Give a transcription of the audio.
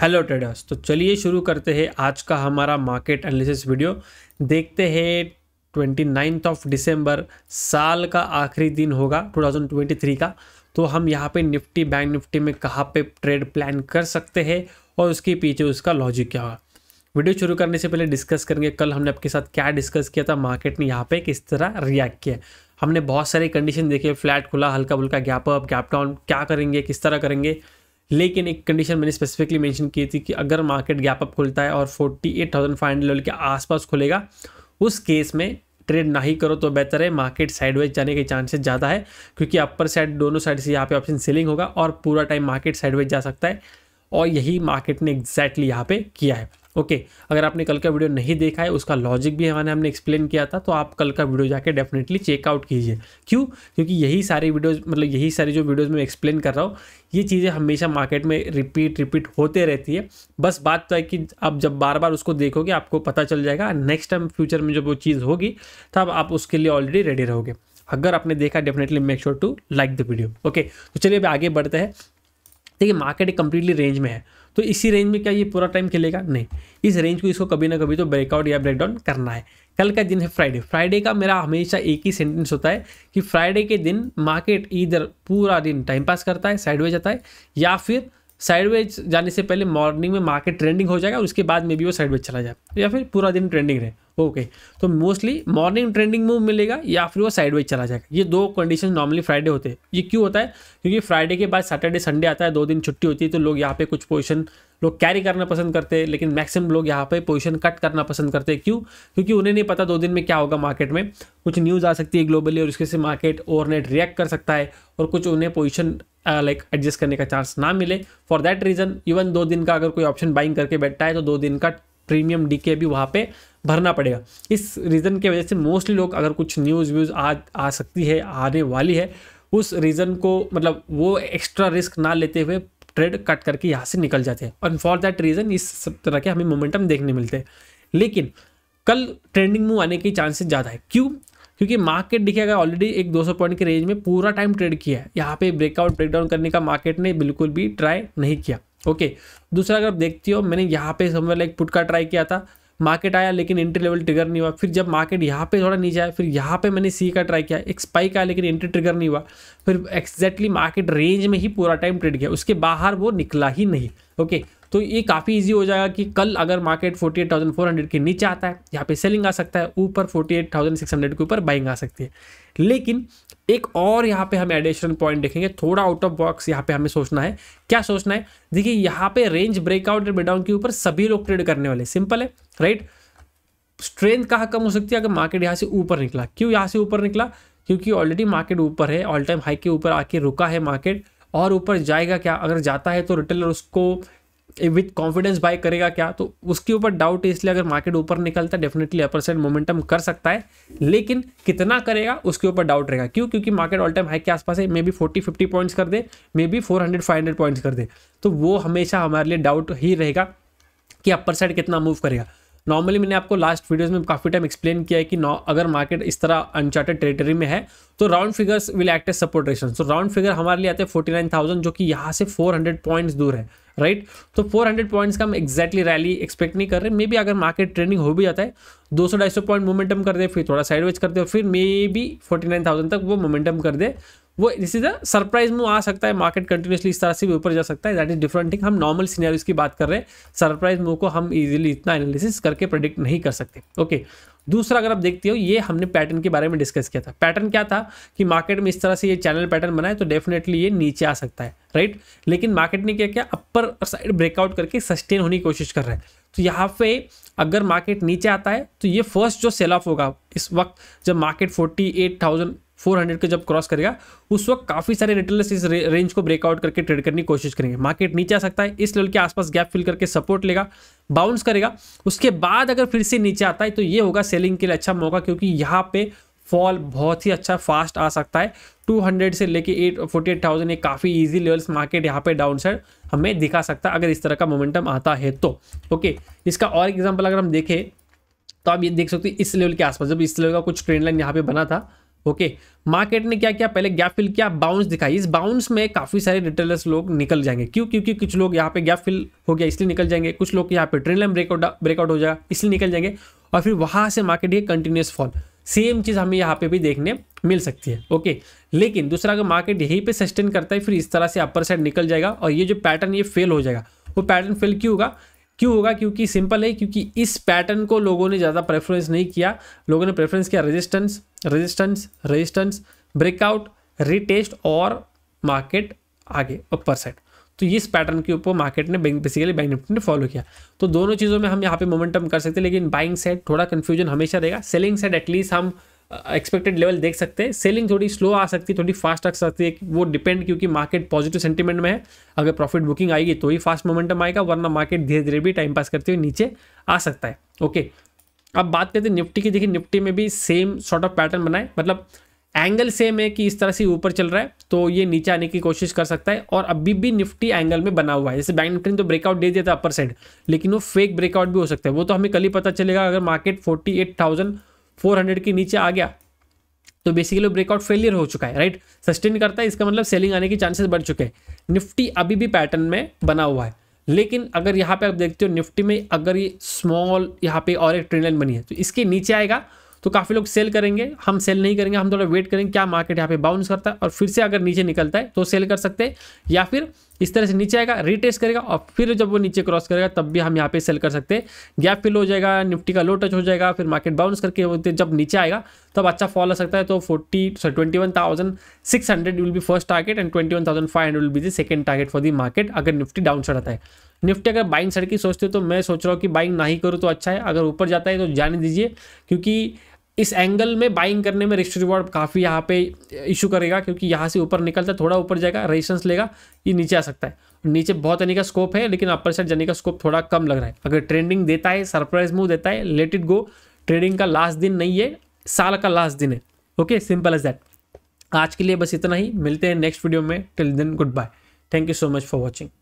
Hello traders तो चलिए शुरू करते हैं आज का हमारा मार्केट एनालिसिस वीडियो देखते हैं ट्वेंटी नाइन्थ ऑफ डिसम्बर साल का आखिरी दिन होगा 2023 का तो हम यहाँ पे निफ्टी बैंक निफ्टी में कहाँ पे ट्रेड प्लान कर सकते हैं और उसके पीछे उसका लॉजिक क्या होगा वीडियो शुरू करने से पहले डिस्कस करेंगे कल हमने आपके साथ क्या डिस्कस किया था मार्केट ने यहाँ पे किस तरह रिएक्ट किया हमने बहुत सारी कंडीशन देखे फ्लैट खुला हल्का फुल्का गैप अप गैप डाउन क्या करेंगे किस तरह करेंगे लेकिन एक कंडीशन मैंने स्पेसिफिकली मेंशन की थी कि अगर मार्केट गैप अप खुलता है और 48,500 लेवल के आसपास खुलेगा उस केस में ट्रेड ना ही करो तो बेहतर है मार्केट साइडवाइज जाने के चांसेस ज़्यादा है क्योंकि अपर साइड दोनों साइड से यहाँ पे ऑप्शन सेलिंग होगा और पूरा टाइम मार्केट साइडवाइज जा सकता है और यही मार्केट ने एग्जैक्टली यहाँ पे किया है ओके अगर आपने कल का वीडियो नहीं देखा है उसका लॉजिक भी हमारे हमने एक्सप्लेन किया था तो आप कल का वीडियो जाके डेफिनेटली चेकआउट कीजिए क्यों क्योंकि यही सारी वीडियोज मतलब यही सारी जो वीडियोज़ में एक्सप्लेन कर रहा हूँ ये चीज़ें हमेशा मार्केट में रिपीट रिपीट होते रहती है बस बात तो है कि आप जब बार बार उसको देखोगे आपको पता चल जाएगा नेक्स्ट टाइम फ्यूचर में जब वो चीज़ होगी तब आप उसके लिए ऑलरेडी रेडी रहोगे अगर आपने देखा definitely make sure to like the video okay तो चलिए अभी आगे बढ़ते हैं देखिए मार्केट एक रेंज में है तो इसी रेंज में क्या ये पूरा टाइम खेलेगा नहीं इस रेंज को इसको कभी ना कभी तो ब्रेकआउट या ब्रेकडाउन करना है कल का दिन है फ्राइडे फ्राइडे का मेरा हमेशा एक ही सेंटेंस होता है कि फ्राइडे के दिन मार्केट इधर पूरा दिन टाइम पास करता है साइडवेज आता है या फिर साइडवेज जाने से पहले मॉर्निंग में मार्केट ट्रेंडिंग हो जाएगा उसके बाद में भी वो साइडवेज चला जाए या फिर पूरा दिन ट्रेंडिंग रहे ओके okay. तो मोस्टली मॉर्निंग ट्रेंडिंग मूव मिलेगा या फिर वो साइडवाइज चला जाएगा ये दो कंडीशन नॉर्मली फ्राइडे होते हैं ये क्यों होता है क्योंकि फ्राइडे के बाद सैटरडे संडे आता है दो दिन छुट्टी होती है तो लोग यहाँ पे कुछ पोजिशन लोग कैरी करना पसंद करते हैं लेकिन मैक्सिमम लोग यहाँ पे पोजीशन कट करना पसंद करते हैं क्यों क्योंकि उन्हें नहीं पता दो दिन में क्या होगा मार्केट में कुछ न्यूज़ आ सकती है ग्लोबली और उसके से मार्केट ओवरनाइट रिएक्ट कर सकता है और कुछ उन्हें पोजिशन लाइक एडजस्ट करने का चांस ना मिले for that reason even though दिन का अगर कोई ऑप्शन बाइंग करके बैठता है तो दो दिन का प्रीमियम डीके भी वहाँ पे भरना पड़ेगा इस रीज़न की वजह से मोस्टली लोग अगर कुछ न्यूज़ व्यूज़ आ आ सकती है आने वाली है उस रीज़न को मतलब वो एक्स्ट्रा रिस्क ना लेते हुए ट्रेड कट करके यहाँ से निकल जाते हैं और फॉर दैट रीज़न इस सब तरह के हमें मोमेंटम देखने मिलते हैं लेकिन कल ट्रेंडिंग मूव आने के चांसेस ज़्यादा है क्यों क्योंकि मार्केट दिखेगा ऑलरेडी एक 200 पॉइंट के रेंज में पूरा टाइम ट्रेड किया है यहाँ पे ब्रेकआउट ब्रेकडाउन करने का मार्केट ने बिल्कुल भी ट्राई नहीं किया ओके दूसरा अगर देखती हो मैंने यहाँ पे समय लाइक पुट का ट्राई किया था मार्केट आया लेकिन एंट्री लेवल ट्रिगर नहीं हुआ फिर जब मार्केट यहाँ पे थोड़ा नीचे आया फिर यहाँ पे मैंने सी का ट्राई किया एक स्पाइक आया लेकिन एंट्री ट्रिगर नहीं हुआ फिर एक्जैक्टली मार्केट रेंज में ही पूरा टाइम ट्रेड किया उसके बाहर वो निकला ही नहीं ओके तो ये काफ़ी इजी हो जाएगा कि कल अगर मार्केट 48,400 के नीचे आता है यहाँ पे सेलिंग आ सकता है ऊपर 48,600 के ऊपर बाइंग आ सकती है लेकिन एक और यहाँ पे हम एडिशनल पॉइंट देखेंगे थोड़ा आउट ऑफ बॉक्स यहाँ पे हमें सोचना है क्या सोचना है देखिए यहाँ पे रेंज ब्रेकआउट और ब्रेडाउन के ऊपर सभी लोग ट्रेड करने वाले सिंपल है राइट स्ट्रेंथ कहाँ कम हो सकती है अगर मार्केट यहाँ से ऊपर निकला क्यों यहाँ से ऊपर निकला क्योंकि ऑलरेडी मार्केट ऊपर है ऑल टाइम हाई के ऊपर आके रुका है मार्केट और ऊपर जाएगा क्या अगर जाता है तो रिटेलर उसको विथ कॉन्फिडेंस बाय करेगा क्या तो उसके ऊपर डाउट है इसलिए अगर मार्केट ऊपर निकलता है डेफिनेटली अपर साइड मोमेंटम कर सकता है लेकिन कितना करेगा उसके ऊपर डाउट रहेगा क्यों क्योंकि मार्केट ऑल टाइम हाई के आसपास है maybe forty fifty points कर दे maybe four hundred five hundred points कर दे तो वो हमेशा हमारे लिए डाउट ही रहेगा कि अपर साइड कितना मूव करेगा नॉर्मली मैंने आपको लास्ट वीडियोज में काफ़ी टाइम एक्सप्लेन किया है कि अगर मार्केट इस तरह अनचार्टेड टेरिटरी में है तो round figures will act as support ration तो राउंड फिगर हमारे लिए आते हैं फोर्टी नाइन थाउजेंड जो कि यहाँ से फोर हंड्रेड पॉइंट्स दूर है राइट तो 400 पॉइंट्स का हम एक्जैक्टली रैली एक्सपेक्ट नहीं कर रहे मे बी अगर मार्केट ट्रेनिंग हो भी जाता है 200 ढाई पॉइंट मोमेंटम कर दे फिर थोड़ा साइडवेज कर दे और फिर मे बी 49,000 तक वो मोमेंटम कर दे वो this is a surprise move आ सकता है मार्केट कंटिन्यूसली इस तरह से भी ऊपर जा सकता है दैट इज डिफरेंट थिंग हम नॉर्मल सीनियरिस की बात कर रहे हैं सरप्राइज मूव को हम इजीली इतना एनालिसिस करके प्रेडिक्ट नहीं कर सकते ओके okay. दूसरा अगर आप देखते हो ये हमने पैटर्न के बारे में डिस्कस किया था पैटर्न क्या था कि मार्केट में इस तरह से ये चैनल पैटर्न बनाए तो डेफिनेटली ये नीचे आ सकता है राइट लेकिन मार्केट ने क्या किया अपर साइड ब्रेकआउट करके सस्टेन होने की कोशिश कर रहा है तो यहाँ पे अगर मार्केट नीचे आता है तो ये फर्स्ट जो सेल ऑफ होगा इस वक्त जब मार्केट फोर्टी एट थाउजेंड 400 को जब क्रॉस करेगा उस वक्त काफ़ी सारे रिटेलर्स इस रे, रेंज को ब्रेकआउट करके ट्रेड करने की कोशिश करेंगे मार्केट नीचे आ सकता है इस लेवल के आसपास गैप फिल करके सपोर्ट लेगा बाउंस करेगा उसके बाद अगर फिर से नीचे आता है तो ये होगा सेलिंग के लिए अच्छा मौका क्योंकि यहाँ पे फॉल बहुत ही अच्छा फास्ट आ सकता है 200 से लेके एट फोर्टी एट थाउजेंड काफ़ी इजी लेवल्स मार्केट यहाँ पे डाउन साइड हमें दिखा सकता है अगर इस तरह का मोमेंटम आता है तो ओके इसका और एग्जांपल अगर हम देखें तो आप ये देख सकते हो इस लेवल के आसपास जब इस लेवल का कुछ ट्रेंड लाइन यहाँ पे बना था ओके मार्केट ने क्या किया पहले गैप फिल किया बाउंस दिखाई इस बाउंस में काफ़ी सारे रिटेलर्स लोग निकल जाएंगे क्यों क्योंकि कुछ लोग यहाँ पे गैप फिल हो गया इसलिए निकल जाएंगे कुछ लोग यहाँ पे ट्रेन लाइन ब्रेकआउट ब्रेकआउट हो जाएगा इसलिए निकल जाएंगे और फिर वहां से मार्केट ये कंटिन्यूस फॉल सेम चीज़ हमें यहाँ पे भी देखने मिल सकती है ओके लेकिन दूसरा अगर मार्केट यहीं पे सस्टेन करता है फिर इस तरह से अपर साइड निकल जाएगा और ये जो पैटर्न ये फेल हो जाएगा वो पैटर्न फेल क्यों होगा क्यों होगा क्योंकि सिंपल है क्योंकि इस पैटर्न को लोगों ने ज़्यादा प्रेफरेंस नहीं किया लोगों ने प्रेफरेंस किया resistance resistance resistance breakout retest और मार्केट आगे अपर साइड तो इस पैटर्न के ऊपर मार्केट ने बेसिकली बैंक निफ्टी ने फॉलो किया तो दोनों चीज़ों में हम यहाँ पे मोमेंटम कर सकते हैं लेकिन बाइंग साइड थोड़ा कन्फ्यूजन हमेशा रहेगा सेलिंग साइड एटलीस्ट हम एक्सपेक्टेड लेवल देख सकते हैं सेलिंग थोड़ी स्लो आ सकती है थोड़ी फास्ट आ सकती है वो डिपेंड क्योंकि मार्केट पॉजिटिव सेंटीमेंट में है अगर प्रॉफिट बुकिंग आएगी तो ही फास्ट मोमेंटम आएगा वरना मार्केट धीरे धीरे भी टाइम पास करते हुए नीचे आ सकता है ओके अब बात करते हैं निफ्टी की देखिए निफ्टी में भी सेम सॉर्ट ऑफ पैटर्न बनाए मतलब एंगल सेम है कि इस तरह से ऊपर चल रहा है तो ये नीचे आने की कोशिश कर सकता है और अभी भी निफ्टी एंगल में बना हुआ है जैसे बैंक निफ्टी ने तो ब्रेकआउट दे दिया था अपर साइड लेकिन वो फेक ब्रेकआउट भी हो सकता है वो तो हमें कल ही पता चलेगा अगर मार्केट फोर्टी एट थाउजेंड 400 के नीचे आ गया तो बेसिकली ब्रेकआउट फेलियर हो चुका है राइट सस्टेन करता है इसका मतलब सेलिंग आने के चांसेस बढ़ चुके हैं निफ्टी अभी भी पैटर्न में बना हुआ है लेकिन अगर यहाँ पे आप देखते हो निफ्टी में अगर ये स्मॉल यहाँ पे और एक ट्रेन लाइन बनी है तो इसके नीचे आएगा तो काफ़ी लोग सेल करेंगे हम सेल नहीं करेंगे हम थोड़ा वेट करेंगे क्या मार्केट यहाँ पे बाउंस करता है और फिर से अगर नीचे निकलता है तो सेल कर सकते हैं या फिर इस तरह से नीचे आएगा रिटेस्ट करेगा और फिर जब वो नीचे क्रॉस करेगा तब भी हम यहाँ पे सेल कर सकते हैं गैप फिल हो जाएगा निफ्टी का लो टच हो जाएगा फिर मार्केट बाउंस करके जब नीचे आएगा तब अच्छा फॉल आ सकता है तो forty sorry twenty one thousand six hundred will be first target and twenty one thousand five hundred will be the second target for the market अगर निफ्टी डाउन चढ़ाता है निफ्टी अगर बाइंग साइड की सोचते हो तो मैं सोच रहा हूँ कि बाइंग ना ही करूँ तो अच्छा है अगर ऊपर जाता है तो जाने दीजिए क्योंकि इस एंगल में बाइंग करने में रिस्ट रिवॉर्ड काफ़ी यहाँ पे इशू करेगा क्योंकि यहाँ से ऊपर निकलता है थोड़ा ऊपर जाएगा रेजिस्टेंस लेगा ये नीचे आ सकता है नीचे बहुत आने का स्कोप है लेकिन अपर साइड जाने का स्कोप थोड़ा कम लग रहा है अगर ट्रेंडिंग देता है सरप्राइज मूव देता है लेट इट गो ट्रेडिंग का लास्ट दिन नहीं है साल का लास्ट दिन है ओके सिंपल एज दैट आज के लिए बस इतना ही मिलते हैं नेक्स्ट वीडियो में till then good bye thank you so much for watching